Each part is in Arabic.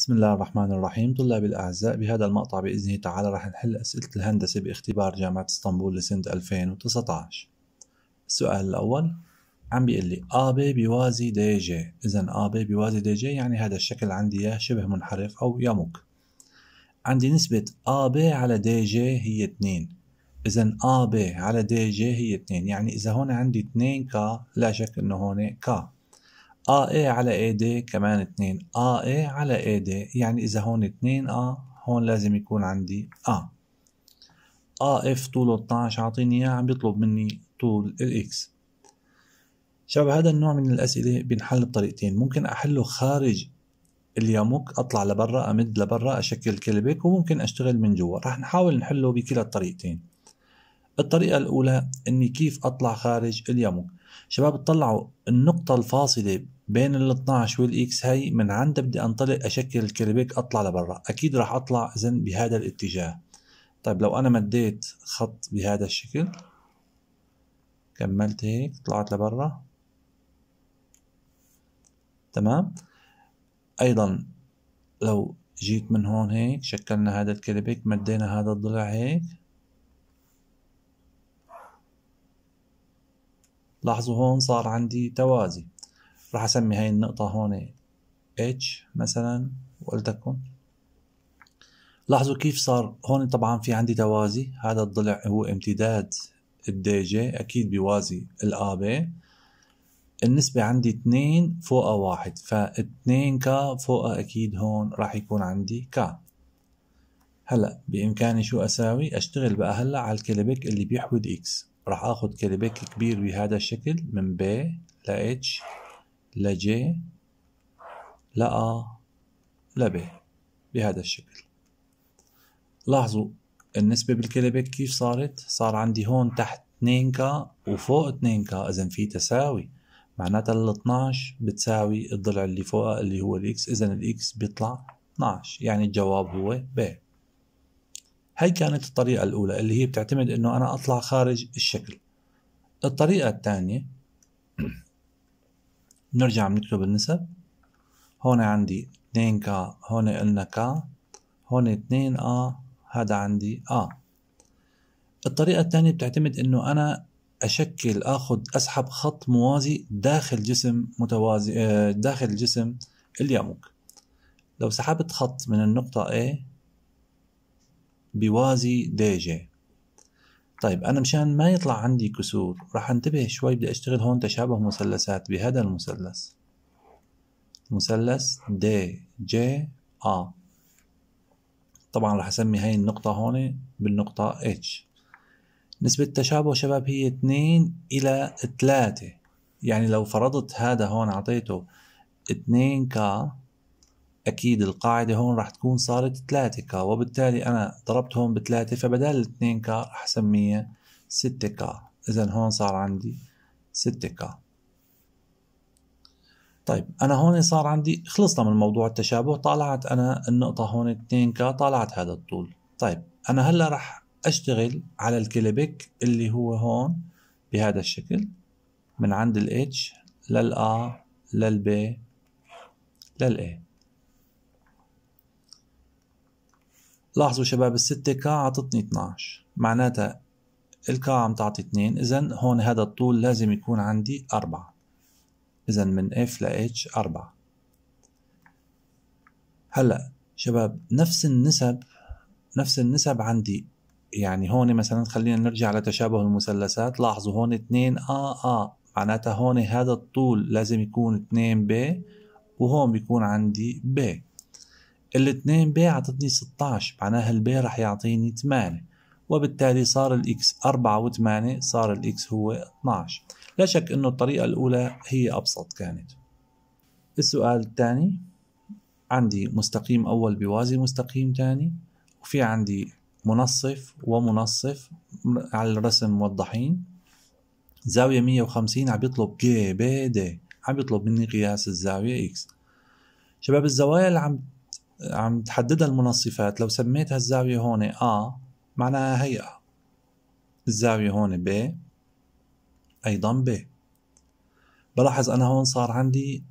بسم الله الرحمن الرحيم طلابي الأعزاء بهذا المقطع بإذنه تعالى راح نحل أسئلة الهندسة باختبار جامعة اسطنبول لسنة 2019 السؤال الأول عم بيقول لي AB بيوازي دي جي إذا AB بيوازي دي جي يعني هذا الشكل عندي يا شبه منحرف أو يمك عندي نسبة AB على دي جي هي 2 إذا AB على دي جي هي 2 يعني إذا هون عندي 2 ك لا شك إنه هون ك آ إيه على اي دي كمان اتنين آ إيه على اي دي يعني إذا هون اتنين آ هون لازم يكون عندي آ آ اف طوله 12 عاطيني إياه عم بيطلب مني طول الإكس شباب هذا النوع من الأسئلة بنحل بطريقتين ممكن أحله خارج اليموك أطلع لبرا أمد لبرا أشكل كلبك وممكن أشتغل من جوا رح نحاول نحله بكلا الطريقتين الطريقة الأولى إني كيف أطلع خارج اليموك شباب اطلعوا النقطة الفاصلة بين ال 12 والاكس هاي من عندها بدي انطلق اشكل الكربيك اطلع لبرا اكيد راح اطلع اذا بهذا الاتجاه طيب لو انا مديت خط بهذا الشكل كملت هيك طلعت لبرا تمام ايضا لو جيت من هون هيك شكلنا هذا الكربيك مدينا هذا الضلع هيك لاحظوا هون صار عندي توازي راح اسمي هاي النقطة هون H مثلا ولتكن لاحظوا كيف صار هون طبعا في عندي توازي هذا الضلع هو امتداد الدي جي اكيد بيوازي الاب النسبة عندي 2 فوق واحد ف 2 ك فوق اكيد هون راح يكون عندي ك هلا بامكاني شو اساوي اشتغل بقى هلا على الكلبك اللي بيحود اكس راح اخذ كلبك كبير بهذا الشكل من ب ل اتش ل ج ل ا ل ب بهذا الشكل لاحظوا النسبة بالكلبك كيف صارت؟ صار عندي هون تحت 2 كا وفوق 2 كا اذا في تساوي معناتها ال 12 بتساوي الضلع اللي فوقها اللي هو الاكس اذا الاكس بيطلع 12 يعني الجواب هو ب هاي كانت الطريقة الأولى اللي هي بتعتمد إنه أنا أطلع خارج الشكل الطريقة الثانية نرجع بنكتب النسب هون عندي 2 كا هون قلنا كا هون 2 آ هذا عندي آ الطريقة الثانية بتعتمد إنه أنا أشكل آخذ أسحب خط موازي داخل جسم متوازي آه، داخل جسم اليموك لو سحبت خط من النقطة A بوازي دي جي طيب أنا مشان ما يطلع عندي كسور راح انتبه شوي بدي أشتغل هون تشابه مثلثات بهذا المثلث مثلث دي جي آ طبعا راح أسمي هاي النقطة هون بالنقطة اتش نسبة تشابه شباب هي 2 إلى 3 يعني لو فرضت هذا هون أعطيته 2 كا أكيد القاعدة هون راح تكون صارت 3 كا وبالتالي أنا ضربت هون ب 3 فبدال 2 كا راح اسميها 6 كا إذا هون صار عندي 6 كا طيب أنا هون صار عندي خلصنا من موضوع التشابه طالعت أنا النقطة هون 2 كا طالعت هذا الطول طيب أنا هلا راح أشتغل على الكليبك اللي هو هون بهذا الشكل من عند الاتش للأ للبي للاي لاحظوا شباب الستة كا عطتني 12 معناتها الكا عم تعطي 2 إذا هون هذا الطول لازم يكون عندي 4 إذا من اف ل اتش 4 هلا شباب نفس النسب نفس النسب عندي يعني هون مثلا خلينا نرجع لتشابه المثلثات لاحظوا هون 2 آ آه آ آه. معناتها هون هذا الطول لازم يكون 2 ب وهون بيكون عندي ب الاثنين بي عطتني 16 معناها البي راح يعطيني 8 وبالتالي صار الاكس 4 و8 صار الاكس هو 12 لا شك انه الطريقة الاولى هي ابسط كانت السؤال الثاني عندي مستقيم اول بوازي مستقيم ثاني وفي عندي منصف ومنصف على الرسم موضحين زاوية 150 عم يطلب جي بي دي عم يطلب مني قياس الزاوية اكس شباب الزوايا اللي عم عم تحددها المنصفات لو سميت هالزاوية هون آ معناها هي آ الزاوية هون ب أيضا ب بلاحظ أنا هون صار عندي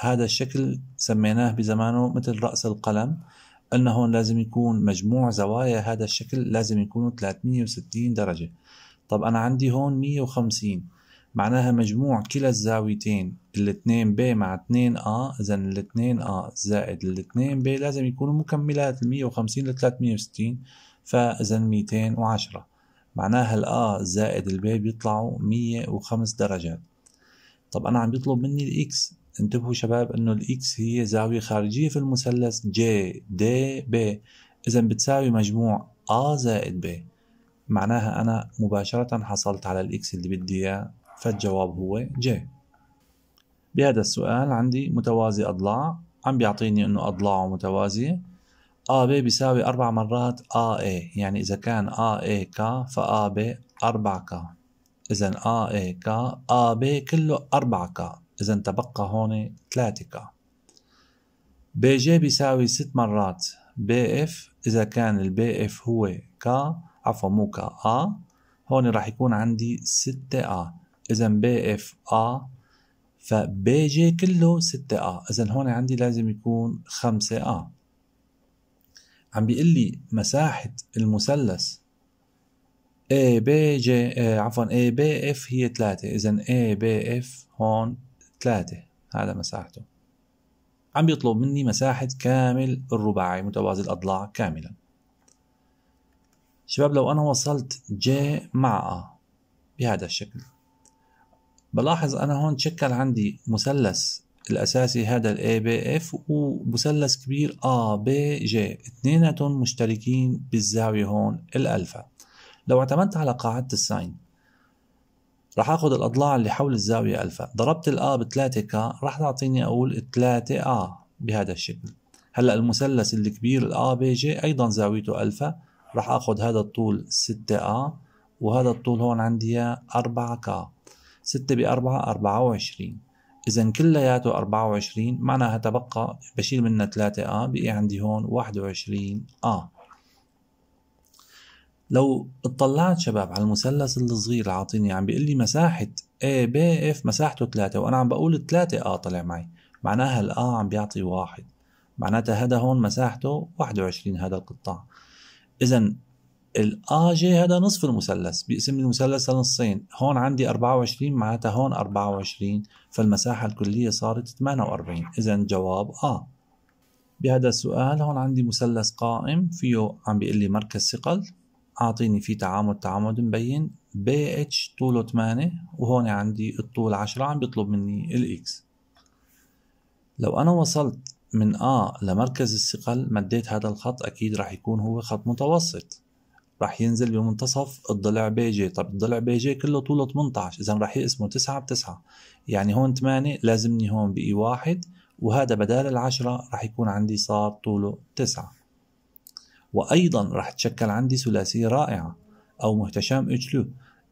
هذا الشكل سميناه بزمانه مثل رأس القلم قلنا هون لازم يكون مجموع زوايا هذا الشكل لازم يكونوا 360 درجة طب أنا عندي هون 150 معناها مجموع كلا الزاويتين الاتنين ب مع اتنين ا اذا الاتنين ا زائد الاتنين ب لازم يكونوا مكملات المية وخمسين لتلاتمية وستين فاذا ميتين وعشرة معناها الآ زائد البي بيطلعوا مية وخمس درجات طب أنا عم بيطلب مني الإكس انتبهوا شباب إنه الإكس هي زاوية خارجية في المثلث جي دي بي إذا بتساوي مجموع آ زائد ب معناها أنا مباشرة حصلت على الإكس اللي بدي إياه فالجواب هو ج بهذا السؤال عندي متوازي أضلاع عم بيعطيني أنه أضلاعه متوازية AB بيساوي أربع مرات AA يعني إذا كان AAK فAB 4K إذا AAK AB كله 4K إذا تبقى هون 3K BJ بيساوي ست مرات BF إذا كان ال BF هو K عفوا مو K A هون راح يكون عندي 6A اذا بي اف ا فبي جي كله 6 ا اذا هون عندي لازم يكون 5 ا عم بيقول لي مساحة المثلث بي جي آه عفوا اي بي اف هي 3 إذا اي بي اف هون 3 هذا مساحته عم بيطلب مني مساحة كامل الرباعي متوازي الأضلاع كاملا شباب لو أنا وصلت J مع A بهذا الشكل بلاحظ أنا هون تشكل عندي مثلث الأساسي هذا ال اف ومثلث كبير جي اثنيناتهم مشتركين بالزاوية هون الألفا لو اعتمدت على قاعدة الساين راح اخذ الاضلاع اللي حول الزاوية الفا ضربت الآ ب 3 ك راح تعطيني اقول 3 آ بهذا الشكل هلا المثلث الكبير الآ بي جي ايضا زاويته الفا راح اخذ هذا الطول 6 آ وهذا الطول هون عندي 4 ك 6 بأربعة 4 24 إذا كلياته 24 معناها تبقى بشيل منها 3 اه بقي عندي هون 21 اه لو اطلعت شباب على المثلث الصغير اللي عاطيني عم بيقول لي مساحة A B F مساحته 3 وأنا عم بقول 3 A طلع معي معناها ال A عم بيعطي واحد معناتها هذا هون مساحته 21 هذا القطاع إذا الاجي هذا نصف المثلث بيقسم المثلث لنصين هون عندي 24 معناتها هون 24 فالمساحة الكلية صارت 48 إذا جواب آه بهذا السؤال هون عندي مثلث قائم فيه عم بيقول لي مركز ثقل أعطيني فيه تعامد تعامد مبين بي اتش طوله 8 وهون عندي الطول 10 عم بيطلب مني الإكس لو أنا وصلت من آ آه لمركز الثقل مديت هذا الخط أكيد راح يكون هو خط متوسط راح ينزل بمنتصف الضلع بي جي طب الضلع بي جي كله طوله 18 اذا راح يقسمه 9 ب 9 يعني هون 8 لازمني هون باي 1 وهذا بدال العشرة راح يكون عندي صار طوله 9 وايضا راح تشكل عندي ثلاثية رائعة او مهتشام اتشلو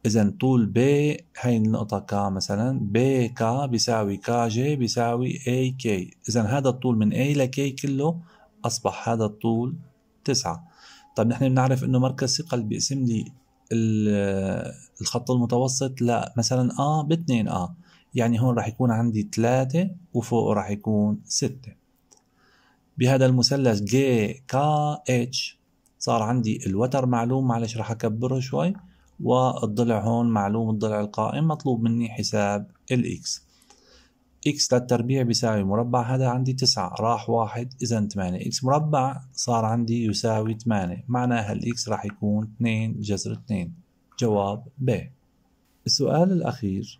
اذا طول بي هاي النقطة كا مثلا بي كا بيساوي كا جي بيساوي اي كي اذا هذا الطول من اي لكي كله اصبح هذا الطول 9 طب نحن بنعرف انه مركز ثقل بيقسم لي الخط المتوسط لا مثلا اه باثنين اه يعني هون راح يكون عندي ثلاثة وفوقه راح يكون ستة بهذا المثلث جي كا اتش صار عندي الوتر معلوم معلش راح اكبره شوي والضلع هون معلوم الضلع القائم مطلوب مني حساب الاكس اكس للتربيع بيساوي مربع هذا عندي تسعة راح واحد اذا ثمانية اكس مربع صار عندي يساوي ثمانية معناها الاكس راح يكون اثنين جذر اثنين جواب ب السؤال الاخير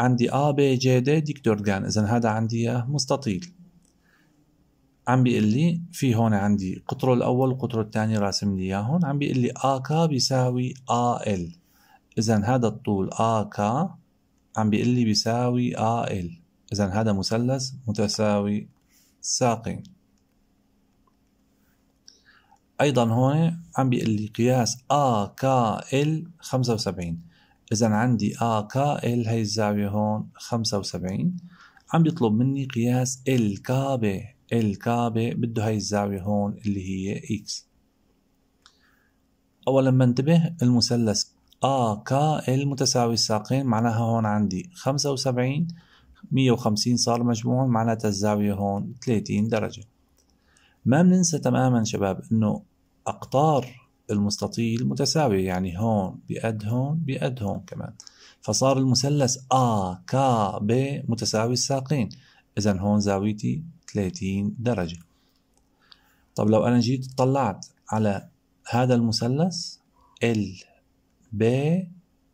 عندي ا ب جي دي ديكتورجان اذا هذا عندي اياه مستطيل عم بيقول لي في هون عندي قطره الاول وقطره الثاني راسم لي اياهم عم بيقول لي ا كا بيساوي ا ال اذا هذا الطول ا كا عم بيقول لي بيساوي ا ال إذا هذا مثلث متساوي ساقين أيضا هون عم بيقول لي قياس AKL 75 إذا عندي AKL هي الزاوية هون 75 عم بيطلب مني قياس الكابة الكابة بده هاي الزاوية هون اللي هي X أولا انتبه المثلث AKL متساوي الساقين معناها هون عندي 75 150 صار مجموعهم معناتها الزاوية هون 30 درجة ما بننسى تماما شباب انه اقطار المستطيل متساوية يعني هون بقد هون بقد هون كمان فصار المثلث آ ك ب متساوي الساقين إذا هون زاويتي 30 درجة طب لو أنا جيت اطلعت على هذا المثلث ال ب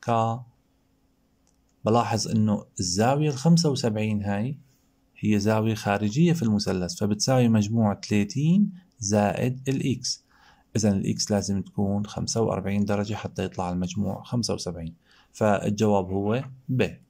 ك بلاحظ انه الزاوية ال 75 هاي هي زاوية خارجية في المثلث فبتساوي مجموع 30 زائد الإكس إذا الإكس لازم تكون 45 درجة حتى يطلع المجموع 75 فالجواب هو ب